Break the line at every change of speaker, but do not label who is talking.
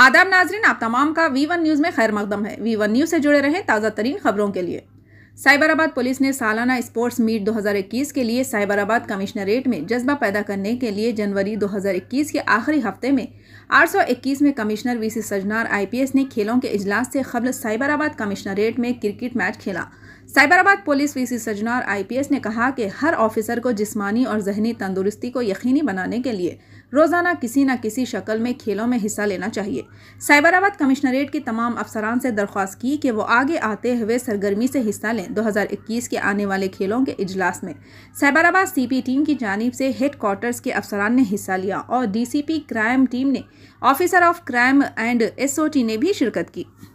आदाब नाजरीन आप तमाम का वी वन न्यूज़ में खैर मकदम है वी वन न्यूज़ से जुड़े रहें ताज़ा तरीन खबरों के लिए साइबराबाद पुलिस ने सालाना स्पोर्ट्स मीट 2021 के लिए साइबराबाद कमिश्नरेट में जज्बा पैदा करने के लिए जनवरी 2021 के आखिरी हफ्ते में 821 में कमिश्नर वीसी सजनार आईपीएस ने खेलों के इजलास से कबल साइबराबाद कमिश्नरेट में क्रिकेट मैच खेला Cyberabad police VC Sajjanar IPS ने कहा कि हर ऑफिसर को जिस्मानी और जहनी तंदुरुस्ती को यकीनी बनाने के लिए रोजाना किसी न किसी शक्ल में खेलों में हिस्सा लेना चाहिए साइबराबाद कमिश्नरेट के तमाम अफसरान से दरख्वास्त की कि वो आगे आते हुए सरगर्मी से हिस्सा लें 2021 के आने वाले खेलों के इजलास में साइबराबाद सीपी टीम की जानब से हेड क्वार्टर्स के अफसरान ने हिस्सा लिया और डीसीपी क्राइम टीम ने officer of crime and SOT ने भी शिरकत की